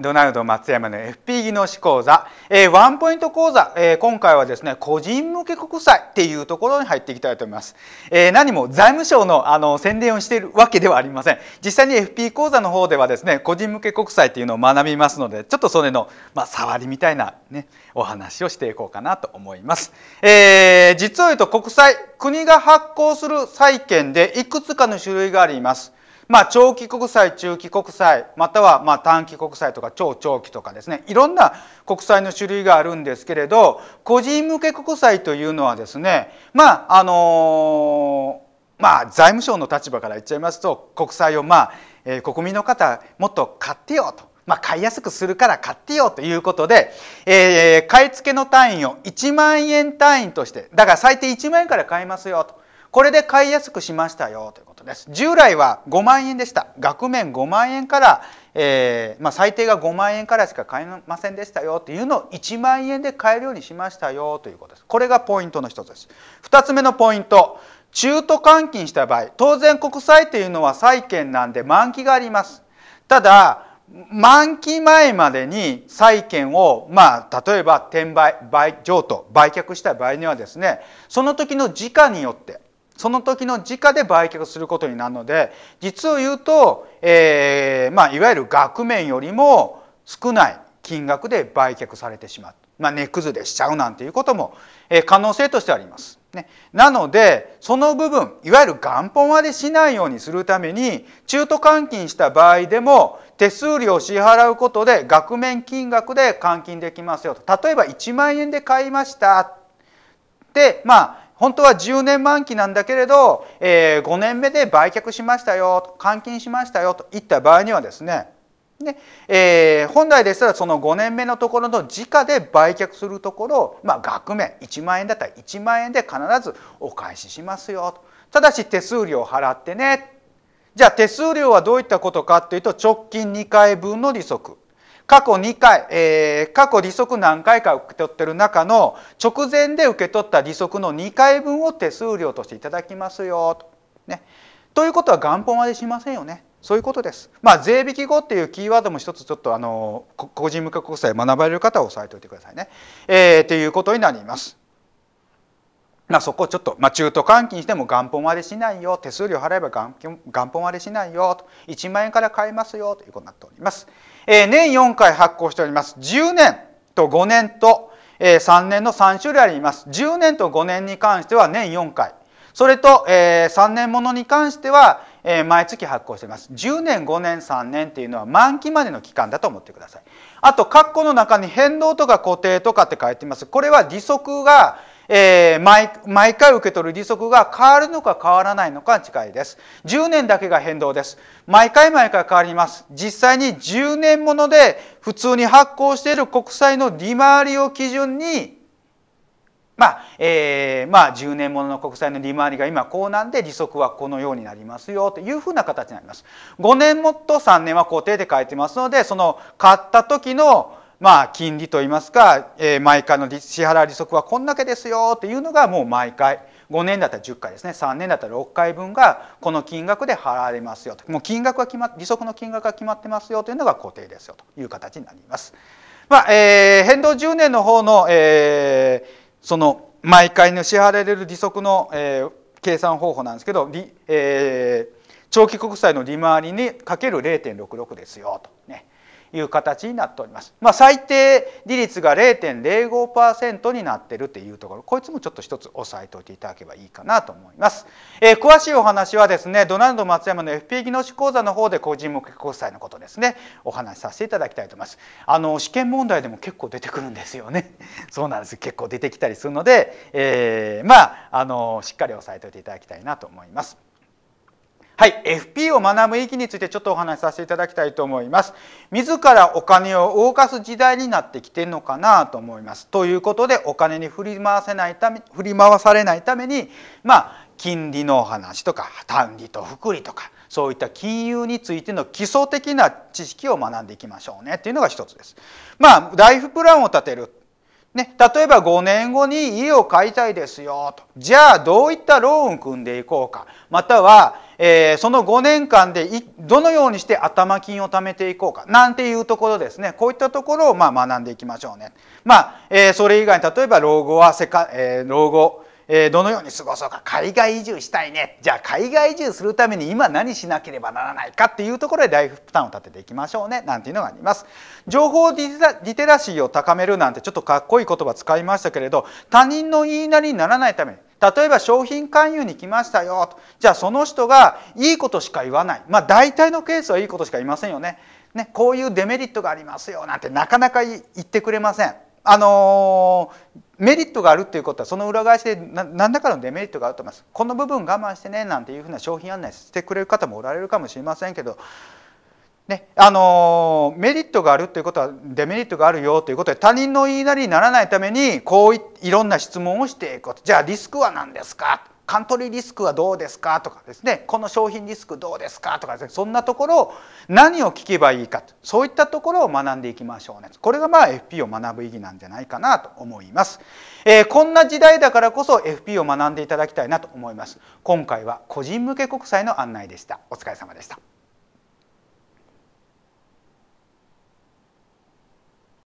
ドナルド松山の FP 技能士講座、えー、ワンポイント講座、えー、今回はですね個人向け国債っていうところに入っていきたいと思います、えー、何も財務省のあの宣伝をしているわけではありません実際に FP 講座の方ではですね個人向け国債っていうのを学びますのでちょっとそれのまあ、触りみたいなねお話をしていこうかなと思います、え実を言うと国債国が発行する債券でいくつかの種類がありますまあ、長期国債中期国債またはま短期国債とか超長期とかですねいろんな国債の種類があるんですけれど個人向け国債というのはですねまああのまあ、財務省の立場から言っちゃいますと国債をまあ、えー、国民の方もっと買ってよとまあ、買いやすくするから買ってよということで、えー、買い付けの単位を1万円単位としてだから最低1万円から買いますよとこれで買いやすくしましたよということことです従来は5万円でした額面5万円から、えーまあ、最低が5万円からしか買えませんでしたよっていうのを1万円で買えるようにしましたよということですこれがポイントの一つです2つ目のポイント中途換金した場合当然国債というのは債券なんで満期がありますただ満期前までに債券を、まあ、例えば転売売譲渡売却した場合にはですねその時の時価によってその時の時価で売却することになるので実を言うと、えーまあ、いわゆる額面よりも少ない金額で売却されてしまう、まあ、値崩れしちゃうなんていうことも、えー、可能性としてあります。ね、なのでその部分いわゆる元本割れしないようにするために中途換金した場合でも手数料を支払うことで額面金額で換金できますよと例えば1万円で買いましたでまあ本当は10年満期なんだけれど、えー、5年目で売却しましたよと換金しましたよといった場合にはですねで、えー、本来でしたらその5年目のところの時価で売却するところを、まあ、額面1万円だったら1万円で必ずお返ししますよとただし手数料を払ってねじゃあ手数料はどういったことかっていうと直近2回分の利息過去2回、えー、過去利息何回か受け取ってる中の直前で受け取った利息の2回分を手数料としていただきますよと。ね、ということは元本割れしませんよね。そういうことです。まあ、税引き後っていうキーワードも一つちょっとあの個人無け国債学ばれる方は押さえておいてくださいね。えー、ということになります。まあ、そこをちょっと、まあ、中途換金しても元本割れしないよ手数料払えば元本割れしないよと1万円から買えますよということになっております、えー、年4回発行しております10年と5年と、えー、3年の3種類あります10年と5年に関しては年4回それと、えー、3年ものに関しては、えー、毎月発行しています。10年、5年、3年っていうのは満期までの期間だと思ってください。あと、括弧の中に変動とか固定とかって書いてます。これは利息が、えー、毎回受け取る利息が変わるのか変わらないのか近いです。10年だけが変動です。毎回毎回変わります。実際に10年もので普通に発行している国債の利回りを基準にまあえーまあ、10年ものの国債の利回りが今こうなんで利息はこのようになりますよというふうな形になります。5年もと3年は固定で書いてますのでその買った時のまあ、金利といいますか、えー、毎回の支払利息はこんだけですよっていうのがもう毎回5年だったら10回ですね3年だったら6回分がこの金額で払われますよともう金額は決ま利息の金額が決まってますよというのが固定ですよという形になります。まあえー、変動10年の方の、えー、その毎回の支払われる利息の、えー、計算方法なんですけど、えー、長期国債の利回りにかける0.66ですよとね。いう形になっております。まあ、最低利率が0.05%になってるっていうところこいつもちょっと一つ押さえておいていただければいいかなと思います。えー、詳しいお話はですねドナルド松山の FP 技能士講座の方で個人目け国債のことですねお話しさせていただきたいと思います。あの試験問題でも結構出てくるんですよね。そうなんです結構出てきたりするので、えー、まああのしっかり押さえておいていただきたいなと思います。はい、FP を学ぶ意義についてちょっとお話しさせていただきたいと思います。自らお金を動かす時代になってきてるのかなと思います。ということでお金に振り回せないため振り回されないためにまあ金利のお話とか単利と複利とかそういった金融についての基礎的な知識を学んでいきましょうねっていうのが一つです。まあライフプランを立てるね、例えば5年後に家を買いたいですよとじゃあどういったローン組んでいこうかまたはえー、その5年間でどのようにして頭金を貯めていこうかなんていうところですねこういったところをまあ学んでいきましょうね。まあえー、それ以外に例えば老後は世界、えー、老後えー、どのように過ごそうか海外移住したいねじゃあ海外移住するために今何しなければならないかっていうところでライフプランを立てていきましょうねなんていうのがあります情報リテラシーを高めるなんてちょっとかっこいい言葉使いましたけれど他人の言いなりにならないために例えば商品勧誘に来ましたよとじゃあその人がいいことしか言わないまあ大体のケースはいいことしか言いませんよねねこういうデメリットがありますよなんてなかなか言ってくれませんあのーメリットがあるっていうことはその裏返しで何らかのデメリットがあると思いますこの部分我慢してねなんていうふうな商品案内してくれる方もおられるかもしれませんけど、ね、あのメリットがあるっていうことはデメリットがあるよということで他人の言いなりにならないためにこういろんな質問をしていくことじゃあリスクは何ですかカントリーリスクはどうですかとかですねこの商品リスクどうですかとかですねそんなところを何を聞けばいいかとそういったところを学んでいきましょうねこれがまあ FP を学ぶ意義なんじゃないかなと思います、えー、こんな時代だからこそ FP を学んでいただきたいなと思います今回は個人向け国債の案内でしたお疲れ様でした